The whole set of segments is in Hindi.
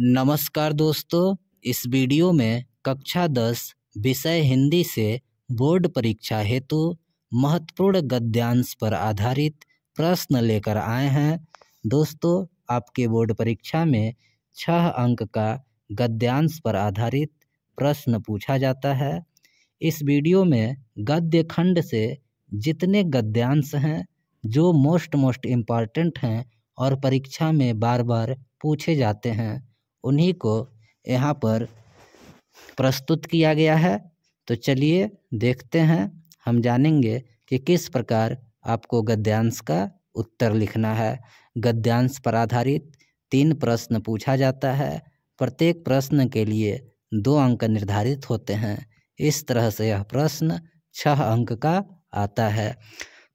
नमस्कार दोस्तों इस वीडियो में कक्षा दस विषय हिंदी से बोर्ड परीक्षा हेतु महत्वपूर्ण गद्यांश पर आधारित प्रश्न लेकर आए हैं दोस्तों आपके बोर्ड परीक्षा में छह अंक का गद्यांश पर आधारित प्रश्न पूछा जाता है इस वीडियो में गद्य खंड से जितने गद्यांश हैं जो मोस्ट मोस्ट इम्पॉर्टेंट हैं और परीक्षा में बार बार पूछे जाते हैं उन्हीं को यहाँ पर प्रस्तुत किया गया है तो चलिए देखते हैं हम जानेंगे कि किस प्रकार आपको गद्यांश का उत्तर लिखना है गद्यांश पर आधारित तीन प्रश्न पूछा जाता है प्रत्येक प्रश्न के लिए दो अंक निर्धारित होते हैं इस तरह से यह प्रश्न छह अंक का आता है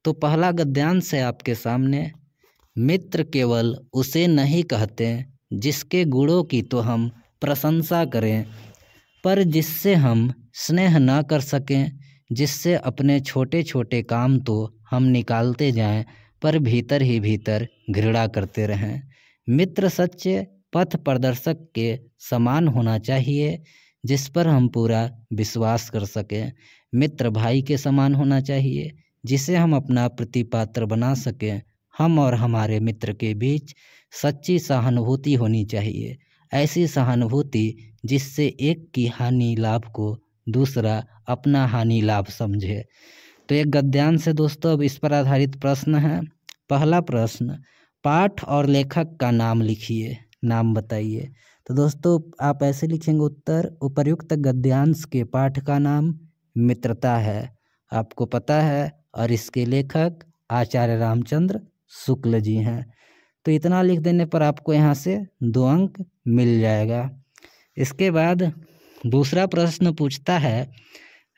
तो पहला गद्यांश है आपके सामने मित्र केवल उसे नहीं कहते जिसके गुणों की तो हम प्रशंसा करें पर जिससे हम स्नेह ना कर सकें जिससे अपने छोटे छोटे काम तो हम निकालते जाएं पर भीतर ही भीतर घृणा करते रहें मित्र सच्चे पथ प्रदर्शक के समान होना चाहिए जिस पर हम पूरा विश्वास कर सकें मित्र भाई के समान होना चाहिए जिसे हम अपना प्रतिपात्र बना सकें हम और हमारे मित्र के बीच सच्ची सहानुभूति होनी चाहिए ऐसी सहानुभूति जिससे एक की हानि लाभ को दूसरा अपना हानि लाभ समझे तो एक गद्यांश है दोस्तों अब इस पर आधारित प्रश्न है पहला प्रश्न पाठ और लेखक का नाम लिखिए नाम बताइए तो दोस्तों आप ऐसे लिखेंगे उत्तर उपर्युक्त गद्यांश के पाठ का नाम मित्रता है आपको पता है और इसके लेखक आचार्य रामचंद्र शुक्ल जी हैं तो इतना लिख देने पर आपको यहाँ से दो अंक मिल जाएगा इसके बाद दूसरा प्रश्न पूछता है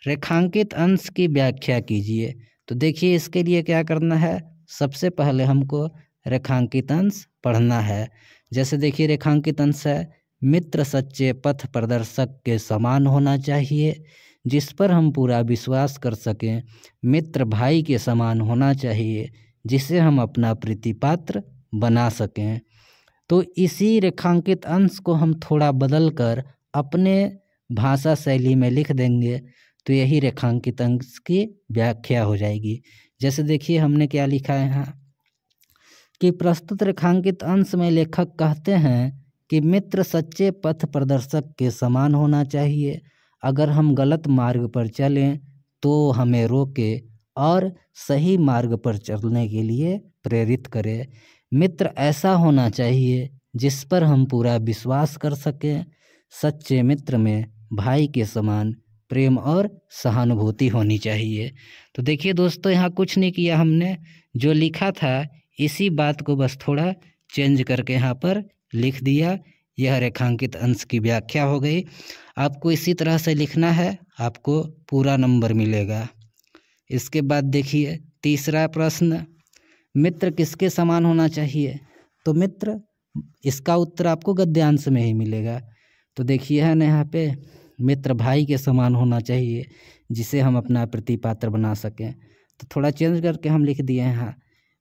रेखांकित अंश की व्याख्या कीजिए तो देखिए इसके लिए क्या करना है सबसे पहले हमको रेखांकित अंश पढ़ना है जैसे देखिए रेखांकित अंश है मित्र सच्चे पथ प्रदर्शक के समान होना चाहिए जिस पर हम पूरा विश्वास कर सकें मित्र भाई के समान होना चाहिए जिसे हम अपना प्रीतिपात्र बना सकें तो इसी रेखांकित अंश को हम थोड़ा बदल कर अपने भाषा शैली में लिख देंगे तो यही रेखांकित अंश की व्याख्या हो जाएगी जैसे देखिए हमने क्या लिखा है यहाँ कि प्रस्तुत रेखांकित अंश में लेखक कहते हैं कि मित्र सच्चे पथ प्रदर्शक के समान होना चाहिए अगर हम गलत मार्ग पर चलें तो हमें रोके और सही मार्ग पर चलने के लिए प्रेरित करें मित्र ऐसा होना चाहिए जिस पर हम पूरा विश्वास कर सकें सच्चे मित्र में भाई के समान प्रेम और सहानुभूति होनी चाहिए तो देखिए दोस्तों यहाँ कुछ नहीं किया हमने जो लिखा था इसी बात को बस थोड़ा चेंज करके यहाँ पर लिख दिया यह रेखांकित अंश की व्याख्या हो गई आपको इसी तरह से लिखना है आपको पूरा नंबर मिलेगा इसके बाद देखिए तीसरा प्रश्न मित्र किसके समान होना चाहिए तो मित्र इसका उत्तर आपको गद्यांश में ही मिलेगा तो देखिए है ना यहाँ पे मित्र भाई के समान होना चाहिए जिसे हम अपना प्रतिपात्र बना सकें तो थोड़ा चेंज करके हम लिख दिए हैं हाँ।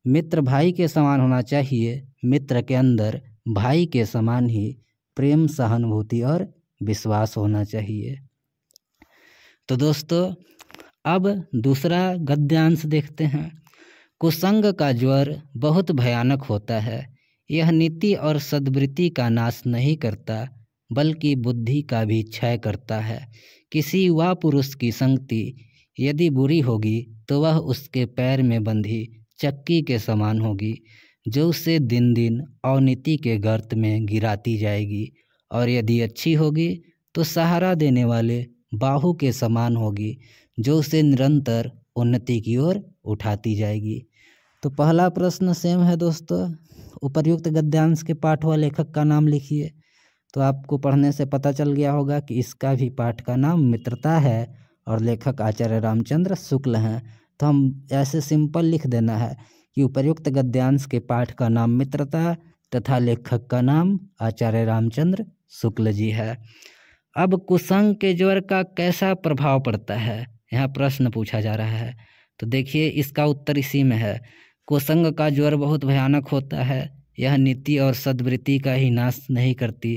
मित्र भाई के समान होना चाहिए मित्र के अंदर भाई के समान ही प्रेम सहानुभूति और विश्वास होना चाहिए तो दोस्तों अब दूसरा गद्यांश देखते हैं कुसंग का ज्वर बहुत भयानक होता है यह नीति और सद्वृत्ति का नाश नहीं करता बल्कि बुद्धि का भी क्षय करता है किसी वा पुरुष की संगति यदि बुरी होगी तो वह उसके पैर में बंधी चक्की के समान होगी जो उसे दिन दिन अवनीति के गर्त में गिराती जाएगी और यदि अच्छी होगी तो सहारा देने वाले बाहु के समान होगी जो उसे निरंतर उन्नति की ओर उठाती जाएगी तो पहला प्रश्न सेम है दोस्तों उपर्युक्त गद्यांश के पाठ व लेखक का नाम लिखिए तो आपको पढ़ने से पता चल गया होगा कि इसका भी पाठ का नाम मित्रता है और लेखक आचार्य रामचंद्र शुक्ल हैं तो हम ऐसे सिंपल लिख देना है कि उपर्युक्त गद्यांश के पाठ का नाम मित्रता तथा लेखक का नाम आचार्य रामचंद्र शुक्ल जी है अब कुसंग के ज्वर का कैसा प्रभाव पड़ता है यहाँ प्रश्न पूछा जा रहा है तो देखिए इसका उत्तर इसी में है कुसंग का ज्वर बहुत भयानक होता है यह नीति और सदवृत्ति का ही नाश नहीं करती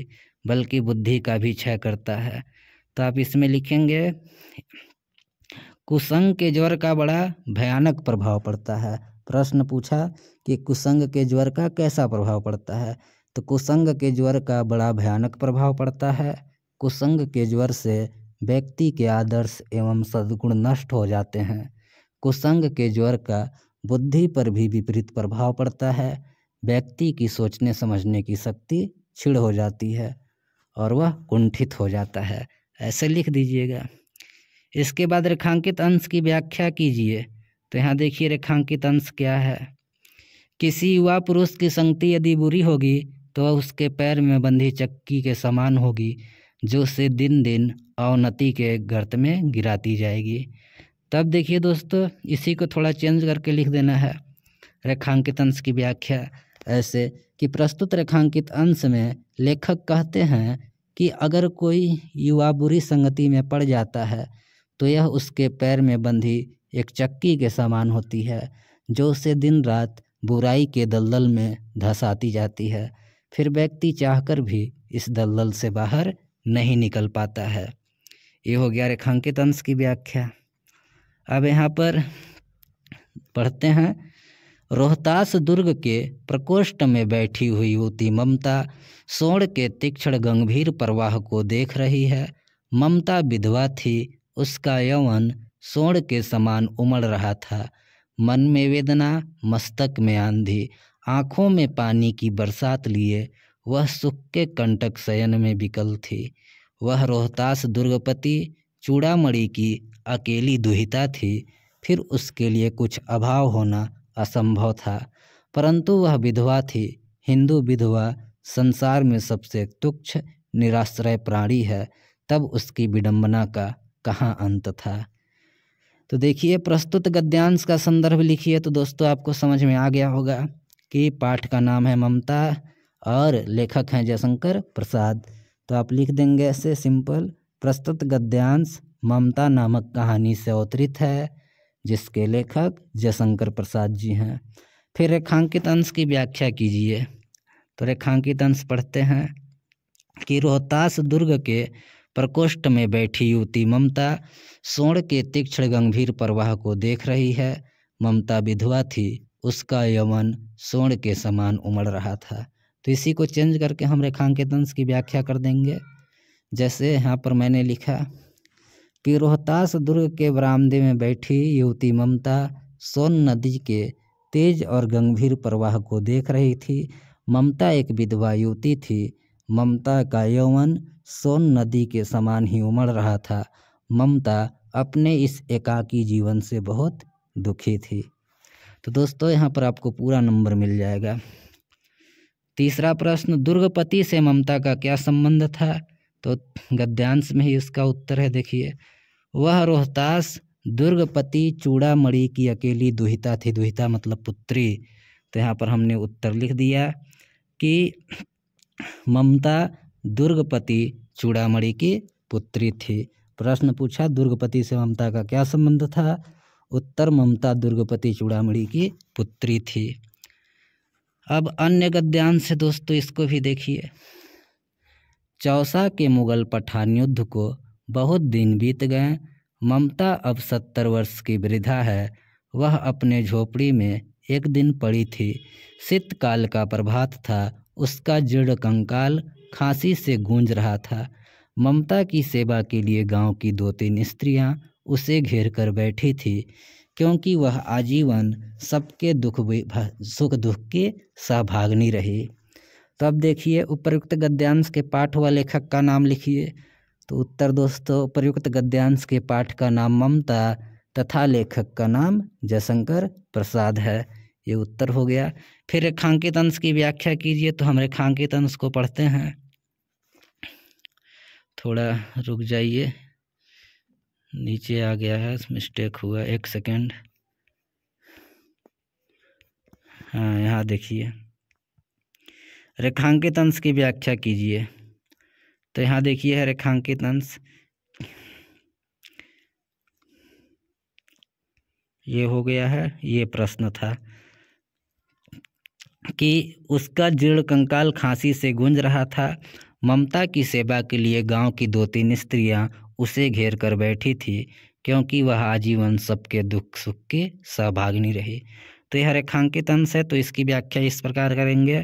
बल्कि बुद्धि का भी क्षय करता है तो आप इसमें लिखेंगे कुसंग के ज्वर का बड़ा भयानक प्रभाव पड़ता है प्रश्न पूछा कि कुसंग के ज्वर का कैसा प्रभाव पड़ता है तो कुसंग के ज्वर का बड़ा भयानक प्रभाव पड़ता है कुसंग के ज्वर से व्यक्ति के आदर्श एवं सद्गुण नष्ट हो जाते हैं कुसंग के ज्वर का बुद्धि पर भी विपरीत प्रभाव पड़ता है व्यक्ति की सोचने समझने की शक्ति छिड़ हो जाती है और वह कुंठित हो जाता है ऐसे लिख दीजिएगा इसके बाद रेखांकित अंश की व्याख्या कीजिए तो यहाँ देखिए रेखांकित अंश क्या है किसी युवा पुरुष की संगति यदि बुरी होगी तो उसके पैर में बंधी चक्की के समान होगी जो उसे दिन दिन अवनति के गर्त में गिराती जाएगी तब देखिए दोस्तों इसी को थोड़ा चेंज करके लिख देना है रेखांकित अंश की व्याख्या ऐसे कि प्रस्तुत रेखांकित अंश में लेखक कहते हैं कि अगर कोई युवा बुरी संगति में पड़ जाता है तो यह उसके पैर में बंधी एक चक्की के समान होती है जो उसे दिन रात बुराई के दलदल में धसाती जाती है फिर व्यक्ति चाहकर भी इस दलदल से बाहर नहीं निकल पाता है ये हो गया रेखांकित अंश की व्याख्या अब यहाँ पर पढ़ते हैं रोहतास दुर्ग के प्रकोष्ठ में बैठी हुई होती ममता सोण के तीक्ष्ण गंभीर प्रवाह को देख रही है ममता विधवा थी उसका यवन सोण के समान उमड़ रहा था मन में वेदना मस्तक में आंधी आँखों में पानी की बरसात लिए वह सुख के कंटक शयन में विकल थी वह रोहतास दुर्गपति चूड़ामी की अकेली दुहिता थी फिर उसके लिए कुछ अभाव होना असंभव था परंतु वह विधवा थी हिंदू विधवा संसार में सबसे तुच्छ निराश्रय प्राणी है तब उसकी विडंबना का कहाँ अंत था तो देखिए प्रस्तुत गद्यांश का संदर्भ लिखिए तो दोस्तों आपको समझ में आ गया होगा कि पाठ का नाम है ममता और लेखक हैं जयशंकर प्रसाद तो आप लिख देंगे ऐसे सिंपल प्रस्तुत गद्यांश ममता नामक कहानी से अवतरित है जिसके लेखक जयशंकर प्रसाद जी हैं फिर रेखांकित अंश की व्याख्या कीजिए तो रेखांकित अंश पढ़ते हैं कि रोहतास दुर्ग के प्रकोष्ठ में बैठी युवती ममता स्वर्ण के तीक्ष्ण गंभीर प्रवाह को देख रही है ममता विधवा थी उसका यमन स्वर्ण के समान उमड़ रहा था तो इसी को चेंज करके हम रेखांकित अंश की व्याख्या कर देंगे जैसे यहाँ पर मैंने लिखा कि रोहतास दुर्ग के बरामदे में बैठी युवती ममता सोन नदी के तेज और गंभीर प्रवाह को देख रही थी ममता एक विधवा युवती थी ममता का यौवन सोन नदी के समान ही उमड़ रहा था ममता अपने इस एकाकी जीवन से बहुत दुखी थी तो दोस्तों यहाँ पर आपको पूरा नंबर मिल जाएगा तीसरा प्रश्न दुर्गपति से ममता का क्या संबंध था तो गद्यांश में ही इसका उत्तर है देखिए वह रोहतास दुर्गपति चूड़ामणि की अकेली दुहिता थी दुहिता मतलब पुत्री तो यहाँ पर हमने उत्तर लिख दिया कि ममता दुर्गपति चूड़ामणि की पुत्री थी प्रश्न पूछा दुर्गपति से ममता का क्या संबंध था उत्तर ममता दुर्गपति चूड़ामणि की पुत्री थी अब अन्य गद्यांश है दोस्तों इसको भी देखिए चौसा के मुगल पठान युद्ध को बहुत दिन बीत गए ममता अब सत्तर वर्ष की वृद्धा है वह अपने झोपड़ी में एक दिन पड़ी थी शीतकाल का प्रभात था उसका जीर्ण कंकाल खांसी से गूंज रहा था ममता की सेवा के लिए गांव की दो तीन स्त्रियां उसे घेर कर बैठी थी क्योंकि वह आजीवन सबके दुख सुख दुख के सहभागनी रही तब तो देखिए उपर्युक्त गद्यांश के पाठ व लेखक का नाम लिखिए तो उत्तर दोस्तों उपर्युक्त गद्यांश के पाठ का नाम ममता तथा लेखक का नाम जयशंकर प्रसाद है ये उत्तर हो गया फिर रेखांकित अंश की व्याख्या कीजिए तो हम रेखांकित अंश को पढ़ते हैं थोड़ा रुक जाइए नीचे आ गया है मिस्टेक हुआ एक सेकेंड हाँ यहाँ देखिए रेखांकित अंश की व्याख्या कीजिए तो यहाँ देखिए है रेखांकित अंश ये हो गया है ये प्रश्न था कि उसका जीर्ण कंकाल खांसी से गूंज रहा था ममता की सेवा के लिए गांव की दो तीन स्त्रियां उसे घेर कर बैठी थी क्योंकि वह आजीवन सबके दुख सुख की सहभागिनी रही तो यह रेखांकित अंश है तो इसकी व्याख्या इस प्रकार करेंगे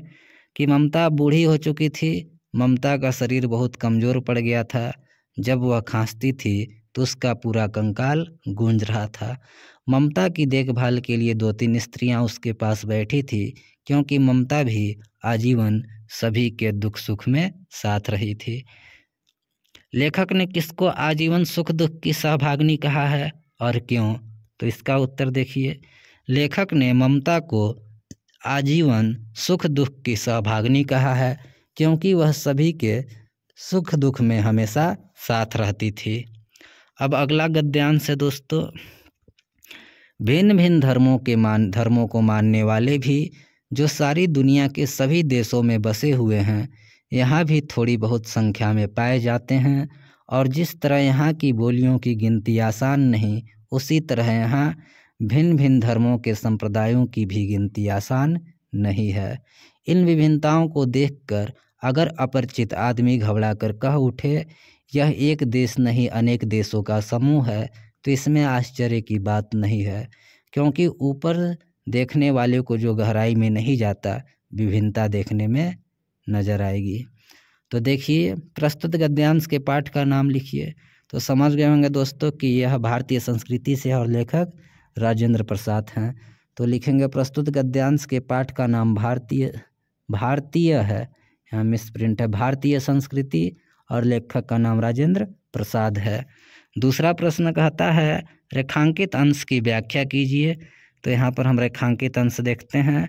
कि ममता बूढ़ी हो चुकी थी ममता का शरीर बहुत कमज़ोर पड़ गया था जब वह खांसती थी तो उसका पूरा कंकाल गूंज रहा था ममता की देखभाल के लिए दो तीन स्त्रियां उसके पास बैठी थी क्योंकि ममता भी आजीवन सभी के दुख सुख में साथ रही थी लेखक ने किसको आजीवन सुख दुख की सहभागिनी कहा है और क्यों तो इसका उत्तर देखिए लेखक ने ममता को आजीवन सुख दुख की सहभागिनी कहा है क्योंकि वह सभी के सुख दुख में हमेशा साथ रहती थी अब अगला गद्यांश है दोस्तों भिन्न भिन्न धर्मों के मान धर्मों को मानने वाले भी जो सारी दुनिया के सभी देशों में बसे हुए हैं यहाँ भी थोड़ी बहुत संख्या में पाए जाते हैं और जिस तरह यहाँ की बोलियों की गिनती आसान नहीं उसी तरह यहाँ भिन्न भिन्न धर्मों के संप्रदायों की भी गिनती आसान नहीं है इन विभिन्नताओं को देखकर अगर अपरिचित आदमी घबरा कर कह उठे यह एक देश नहीं अनेक देशों का समूह है तो इसमें आश्चर्य की बात नहीं है क्योंकि ऊपर देखने वाले को जो गहराई में नहीं जाता विभिन्नता देखने में नजर आएगी तो देखिए प्रस्तुत गद्यांश के पाठ का नाम लिखिए तो समझ गए होंगे दोस्तों कि यह भारतीय संस्कृति से और लेखक राजेंद्र प्रसाद हैं तो लिखेंगे प्रस्तुत गद्यांश के पाठ का नाम भारतीय भारतीय है यहाँ मिस प्रिंट है भारतीय संस्कृति और लेखक का नाम राजेंद्र प्रसाद है दूसरा प्रश्न कहता है रेखांकित अंश की व्याख्या कीजिए तो यहाँ पर हम रेखांकित अंश देखते हैं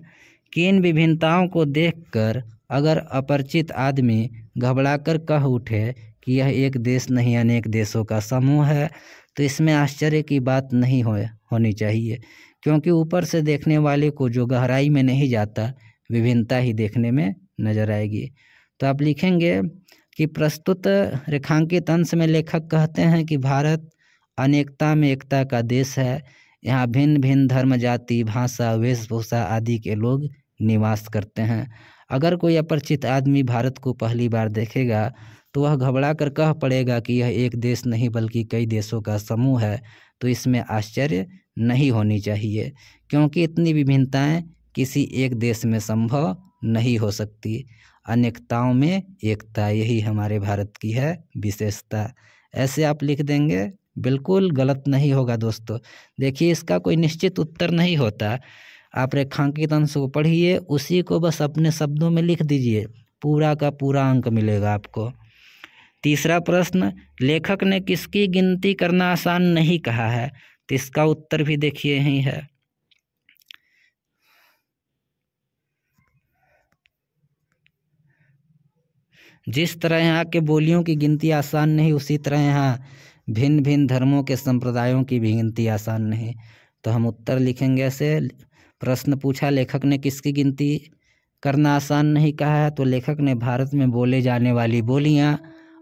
कि इन विभिन्नताओं को देखकर अगर अपरिचित आदमी घबराकर कह उठे कि यह एक देश नहीं अनेक देशों का समूह है तो इसमें आश्चर्य की बात नहीं हो होनी चाहिए क्योंकि ऊपर से देखने वाले को जो गहराई में नहीं जाता विभिन्नता ही देखने में नजर आएगी तो आप लिखेंगे कि प्रस्तुत रेखांकित अंश में लेखक कहते हैं कि भारत अनेकता में एकता का देश है यहाँ भिन्न भिन्न धर्म जाति भाषा वेशभूषा आदि के लोग निवास करते हैं अगर कोई अपरिचित आदमी भारत को पहली बार देखेगा तो वह घबरा कर कह पड़ेगा कि यह एक देश नहीं बल्कि कई देशों का समूह है तो इसमें आश्चर्य नहीं होनी चाहिए क्योंकि इतनी विभिन्नताएं किसी एक देश में संभव नहीं हो सकती अनेकताओं में एकता यही हमारे भारत की है विशेषता ऐसे आप लिख देंगे बिल्कुल गलत नहीं होगा दोस्तों देखिए इसका कोई निश्चित उत्तर नहीं होता आप रेखांकित अंश को पढ़िए उसी को बस अपने शब्दों में लिख दीजिए पूरा का पूरा अंक मिलेगा आपको तीसरा प्रश्न लेखक ने किसकी गिनती करना आसान नहीं कहा है तो इसका उत्तर भी देखिए ही है जिस तरह यहाँ के बोलियों की गिनती आसान नहीं उसी तरह यहाँ भिन्न भिन्न धर्मों के संप्रदायों की भी गिनती आसान नहीं तो हम उत्तर लिखेंगे ऐसे प्रश्न पूछा लेखक ने किसकी गिनती करना आसान नहीं कहा है तो लेखक ने भारत में बोले जाने वाली बोलियाँ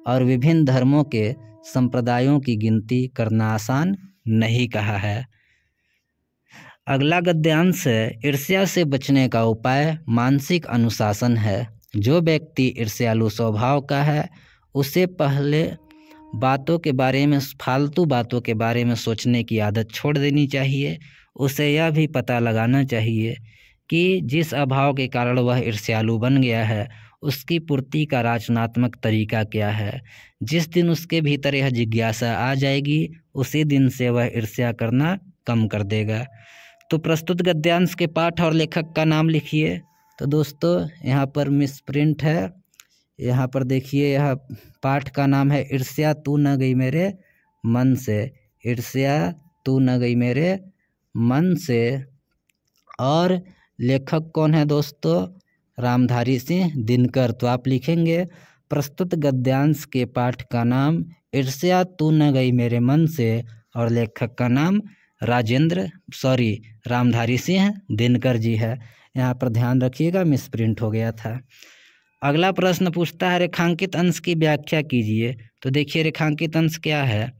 और विभिन्न धर्मों के संप्रदायों की गिनती करना आसान नहीं कहा है अगला गद्यांश है ईर्ष्या से बचने का उपाय मानसिक अनुशासन है जो व्यक्ति ईर्ष्यालु स्वभाव का है उसे पहले बातों के बारे में फालतू बातों के बारे में सोचने की आदत छोड़ देनी चाहिए उसे यह भी पता लगाना चाहिए कि जिस अभाव के कारण वह ईर्ष्यालु बन गया है उसकी पूर्ति का रचनात्मक तरीका क्या है जिस दिन उसके भीतर यह जिज्ञासा आ जाएगी उसी दिन से वह ईर्ष्या करना कम कर देगा तो प्रस्तुत गद्यांश के पाठ और लेखक का नाम लिखिए तो दोस्तों यहाँ पर मिस प्रिंट है यहाँ पर देखिए यह पाठ का नाम है ईर्ष्या तू न गई मेरे मन से ईर्ष्या तू न गई मेरे मन से और लेखक कौन है दोस्तों रामधारी सिंह दिनकर तो आप लिखेंगे प्रस्तुत गद्यांश के पाठ का नाम ईर्ष्या तू न गई मेरे मन से और लेखक का नाम राजेंद्र सॉरी रामधारी सिंह दिनकर जी है यहाँ पर ध्यान रखिएगा मिस प्रिंट हो गया था अगला प्रश्न पूछता है रेखांकित अंश की व्याख्या कीजिए तो देखिए रेखांकित अंश क्या है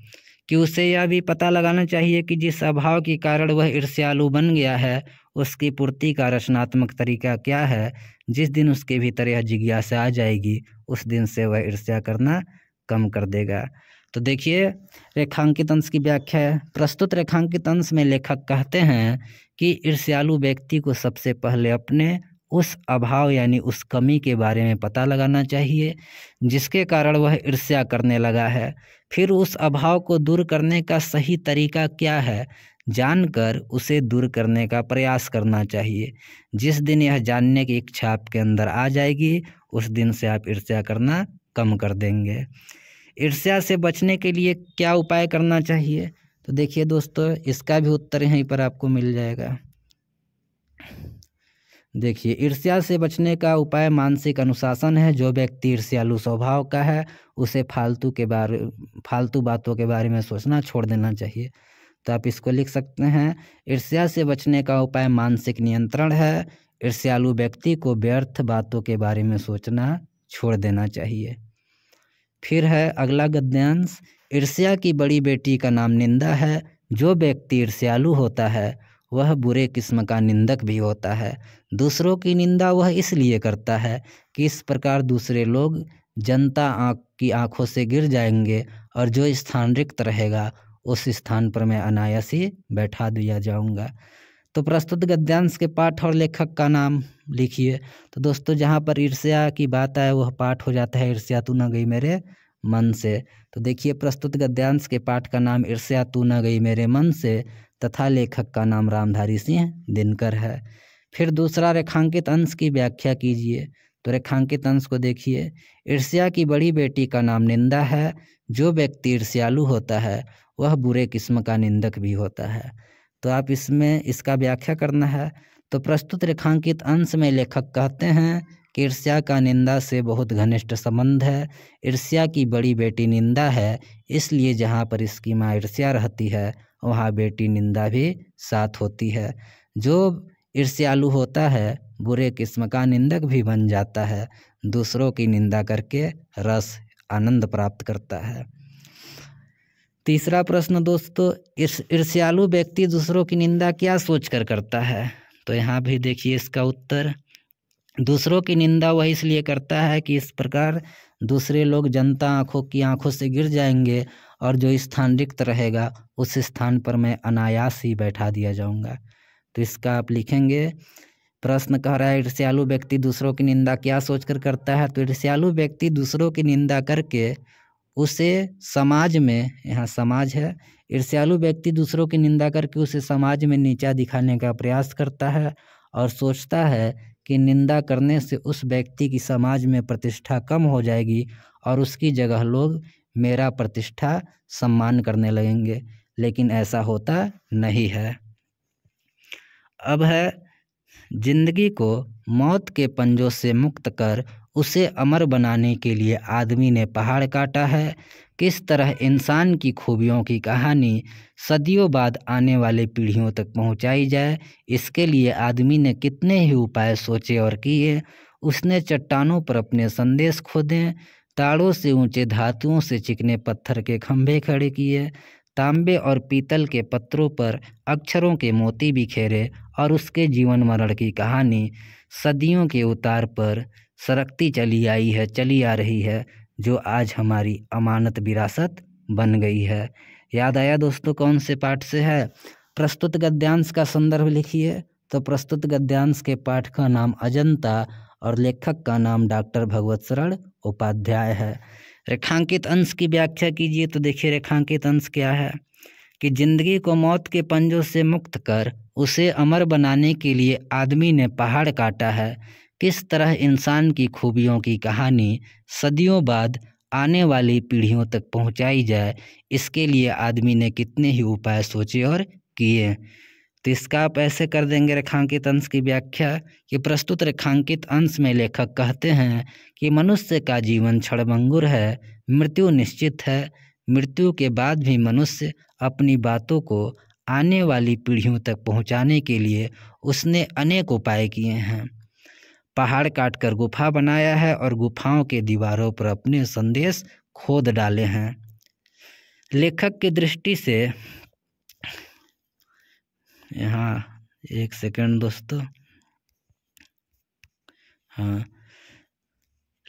कि उसे यह भी पता लगाना चाहिए कि जिस अभाव के कारण वह ईर्ष्यालु बन गया है उसकी पूर्ति का रचनात्मक तरीका क्या है जिस दिन उसके भीतर यह जिज्ञासा आ जाएगी उस दिन से वह ईर्ष्या करना कम कर देगा तो देखिए रेखांकित अंश की व्याख्या है प्रस्तुत रेखांकित अंश में लेखक कहते हैं कि ईर्ष्यालु व्यक्ति को सबसे पहले अपने उस अभाव यानी उस कमी के बारे में पता लगाना चाहिए जिसके कारण वह ईर्ष्या करने लगा है फिर उस अभाव को दूर करने का सही तरीका क्या है जानकर उसे दूर करने का प्रयास करना चाहिए जिस दिन यह जानने की इच्छा आपके अंदर आ जाएगी उस दिन से आप ईर्ष्या करना कम कर देंगे ईर्ष्या से बचने के लिए क्या उपाय करना चाहिए तो देखिए दोस्तों इसका भी उत्तर यहीं पर आपको मिल जाएगा देखिए ईर्ष्या से बचने का उपाय मानसिक अनुशासन है जो व्यक्ति ईर्ष्यालु स्वभाव का है उसे फालतू के बारे फालतू बातों के बारे में सोचना छोड़ देना चाहिए तो आप इसको लिख सकते हैं ईर्ष्या से बचने का उपाय मानसिक नियंत्रण है ईर्ष्यालु व्यक्ति को व्यर्थ बातों के बारे में सोचना छोड़ देना चाहिए फिर है अगला गद्यांश ईर्ष्या की बड़ी बेटी का नाम निंदा है जो व्यक्ति ईर्ष्यालु होता है वह बुरे किस्म का निंदक भी होता है दूसरों की निंदा वह इसलिए करता है कि इस प्रकार दूसरे लोग जनता आँख की आँखों से गिर जाएंगे और जो स्थान रिक्त रहेगा उस स्थान पर मैं अनायास ही बैठा दिया जाऊंगा तो प्रस्तुत गद्यांश के पाठ और लेखक का नाम लिखिए तो दोस्तों जहाँ पर ईर्ष्या की बात आए वह पाठ हो जाता है ईर्ष्या तू न गई मेरे मन से तो देखिए प्रस्तुत गद्यांश के पाठ का नाम ईर्ष्या तू न गई मेरे मन से तथा लेखक का नाम रामधारी सिंह दिनकर है फिर दूसरा रेखांकित अंश की व्याख्या कीजिए तो रेखांकित अंश को देखिए ईर्ष्या की बड़ी बेटी का नाम निंदा है जो व्यक्ति ईर्ष्यालु होता है वह बुरे किस्म का निंदक भी होता है तो आप इसमें इसका व्याख्या करना है तो प्रस्तुत रेखांकित अंश में लेखक कहते हैं कि ईर्ष्या का निंदा से बहुत घनिष्ठ संबंध है ईर्ष्या की बड़ी बेटी निंदा है इसलिए जहाँ पर इसकी माँ ईर्ष्या रहती है वहाँ बेटी निंदा भी साथ होती है जो ईर्ष्यालु होता है बुरे किस्म का निंदक भी बन जाता है दूसरों की निंदा करके रस आनंद प्राप्त करता है तीसरा प्रश्न दोस्तों इस ईर्ष्यालु व्यक्ति दूसरों की निंदा क्या सोचकर करता है तो यहाँ भी देखिए इसका उत्तर दूसरों की निंदा वह इसलिए करता है कि इस प्रकार दूसरे लोग जनता आंखों की आंखों से गिर जाएंगे और जो स्थान रिक्त रहेगा उस स्थान पर मैं अनायास ही बैठा दिया जाऊंगा तो इसका आप लिखेंगे प्रश्न कह रहा है ईर्ष्यालु व्यक्ति दूसरों की निंदा क्या सोचकर करता है तो ईर्ष्यालु व्यक्ति दूसरों की निंदा करके उसे समाज में यहाँ समाज है ईर्ष्यालु व्यक्ति दूसरों की निंदा करके उसे समाज में नीचा दिखाने का प्रयास करता है और सोचता है कि निंदा करने से उस व्यक्ति की समाज में प्रतिष्ठा कम हो जाएगी और उसकी जगह लोग मेरा प्रतिष्ठा सम्मान करने लगेंगे लेकिन ऐसा होता नहीं है अब है जिंदगी को मौत के पंजों से मुक्त कर उसे अमर बनाने के लिए आदमी ने पहाड़ काटा है किस तरह इंसान की खूबियों की कहानी सदियों बाद आने वाले पीढ़ियों तक पहुंचाई जाए इसके लिए आदमी ने कितने ही उपाय सोचे और किए उसने चट्टानों पर अपने संदेश खोदें ताड़ों से ऊंचे धातुओं से चिकने पत्थर के खंभे खड़े किए तांबे और पीतल के पत्रों पर अक्षरों के मोती बिखेरे और उसके जीवन मरण की कहानी सदियों के उतार पर सरकती चली आई है चली आ रही है जो आज हमारी अमानत विरासत बन गई है याद आया दोस्तों कौन से पाठ से है प्रस्तुत गद्यांश का संदर्भ लिखिए तो प्रस्तुत गद्यांश के पाठ का नाम अजंता और लेखक का नाम डॉक्टर भगवत शरण उपाध्याय है रेखांकित अंश की व्याख्या कीजिए तो देखिए रेखांकित अंश क्या है कि जिंदगी को मौत के पंजों से मुक्त कर उसे अमर बनाने के लिए आदमी ने पहाड़ काटा है किस तरह इंसान की खूबियों की कहानी सदियों बाद आने वाली पीढ़ियों तक पहुंचाई जाए इसके लिए आदमी ने कितने ही उपाय सोचे और किए तो इसका आप ऐसे कर देंगे रेखांकित अंश की व्याख्या कि प्रस्तुत रेखांकित अंश में लेखक कहते हैं कि मनुष्य का जीवन क्षणभंगुर है मृत्यु निश्चित है मृत्यु के बाद भी मनुष्य अपनी बातों को आने वाली पीढ़ियों तक पहुंचाने के लिए उसने अनेक उपाय किए हैं पहाड़ काटकर गुफा बनाया है और गुफाओं के दीवारों पर अपने संदेश खोद डाले हैं लेखक की दृष्टि से यहाँ एक सेकंड दोस्तों हाँ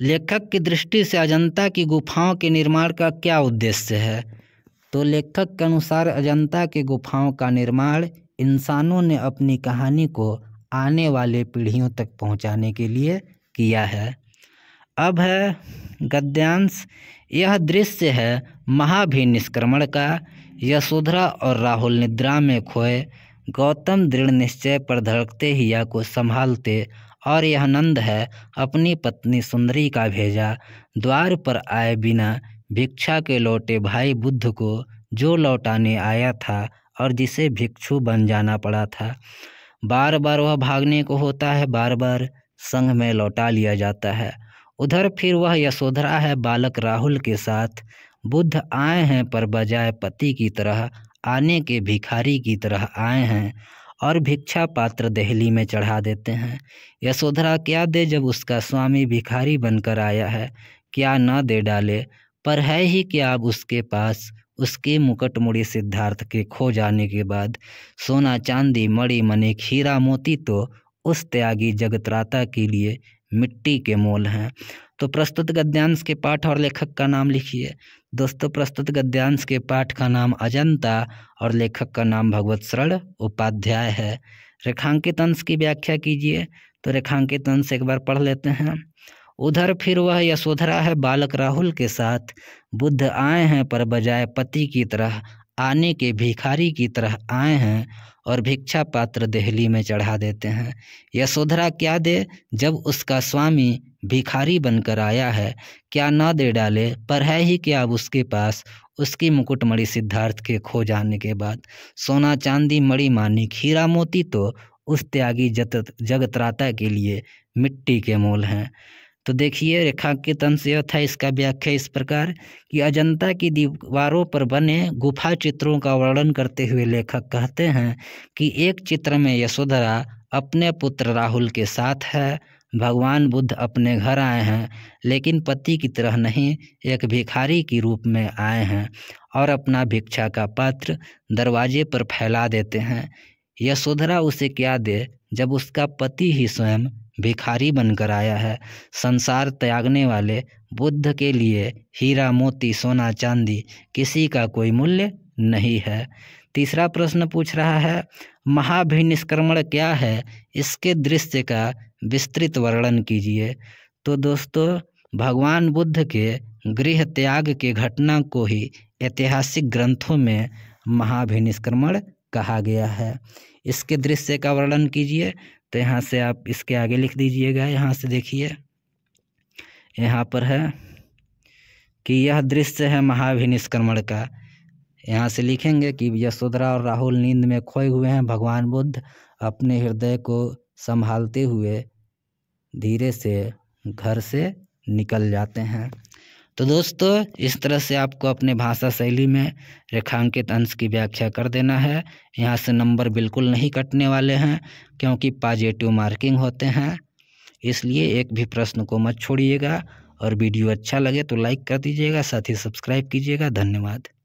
लेखक की दृष्टि से अजंता की गुफाओं के निर्माण का क्या उद्देश्य है तो लेखक के अनुसार अजंता की गुफाओं का निर्माण इंसानों ने अपनी कहानी को आने वाले पीढ़ियों तक पहुंचाने के लिए किया है अब है गद्यांश यह दृश्य है महाभिनिष्क्रमण का यशोधरा और राहुल निद्रा में खोए गौतम दृढ़ निश्चय पर धड़कते हिया को संभालते और यह नंद है अपनी पत्नी सुंदरी का भेजा द्वार पर आए बिना भिक्षा के लौटे भाई बुद्ध को जो लौटाने आया था और जिसे भिक्षु बन जाना पड़ा था बार बार वह भागने को होता है बार बार संघ में लौटा लिया जाता है उधर फिर वह यशोधरा है बालक राहुल के साथ बुद्ध आए हैं पर बजाय पति की तरह आने के भिखारी की तरह आए हैं और भिक्षा पात्र दहली में चढ़ा देते हैं यशोधरा क्या दे जब उसका स्वामी भिखारी बनकर आया है क्या न दे डाले पर है ही क्या अब उसके पास उसके मुकुटमुड़ी सिद्धार्थ के खो जाने के बाद सोना चांदी मणि मणिक खीरा मोती तो उस त्यागी जगत्राता के लिए मिट्टी के मोल हैं तो प्रस्तुत गद्यांश के पाठ और लेखक का नाम लिखिए दोस्तों प्रस्तुत गद्यांश के पाठ का नाम अजंता और लेखक का नाम भगवत शरण उपाध्याय है रेखांकित अंश की व्याख्या कीजिए तो रेखांकित अंश एक बार पढ़ लेते हैं उधर फिर वह यशोधरा है बालक राहुल के साथ बुद्ध आए हैं पर बजाय पति की तरह आने के भिखारी की तरह आए हैं और भिक्षा पात्र दहली में चढ़ा देते हैं यशोधरा क्या दे जब उसका स्वामी भिखारी बनकर आया है क्या ना दे डाले पर है ही क्या अब उसके पास उसकी मुकुटमणि सिद्धार्थ के खो जाने के बाद सोना चांदी मणि मानी खीरा मोती तो उस त्यागी जत जगतराता के लिए मिट्टी के मोल हैं तो देखिए रेखांकित अंश यह था इसका व्याख्या इस प्रकार कि अजंता की दीवारों पर बने गुफा चित्रों का वर्णन करते हुए लेखक कहते हैं कि एक चित्र में यशोधरा अपने पुत्र राहुल के साथ है भगवान बुद्ध अपने घर आए हैं लेकिन पति की तरह नहीं एक भिखारी के रूप में आए हैं और अपना भिक्षा का पात्र दरवाजे पर फैला देते हैं यशोधरा उसे क्या दे जब उसका पति ही स्वयं भिखारी बनकर आया है संसार त्यागने वाले बुद्ध के लिए हीरा मोती सोना चांदी किसी का कोई मूल्य नहीं है तीसरा प्रश्न पूछ रहा है महाभिनिष्क्रमण क्या है इसके दृश्य का विस्तृत वर्णन कीजिए तो दोस्तों भगवान बुद्ध के गृह त्याग के घटना को ही ऐतिहासिक ग्रंथों में महाभिनिष्क्रमण कहा गया है इसके दृश्य का वर्णन कीजिए तो यहाँ से आप इसके आगे लिख दीजिएगा यहाँ से देखिए यहाँ पर है कि यह दृश्य है महाभिनिष्क्रमण का यहाँ से लिखेंगे कि यशोधरा और राहुल नींद में खोए हुए हैं भगवान बुद्ध अपने हृदय को संभालते हुए धीरे से घर से निकल जाते हैं तो दोस्तों इस तरह से आपको अपने भाषा शैली में रेखांकित अंश की व्याख्या कर देना है यहाँ से नंबर बिल्कुल नहीं कटने वाले हैं क्योंकि पॉजिटिव मार्किंग होते हैं इसलिए एक भी प्रश्न को मत छोड़िएगा और वीडियो अच्छा लगे तो लाइक कर दीजिएगा साथ ही सब्सक्राइब कीजिएगा धन्यवाद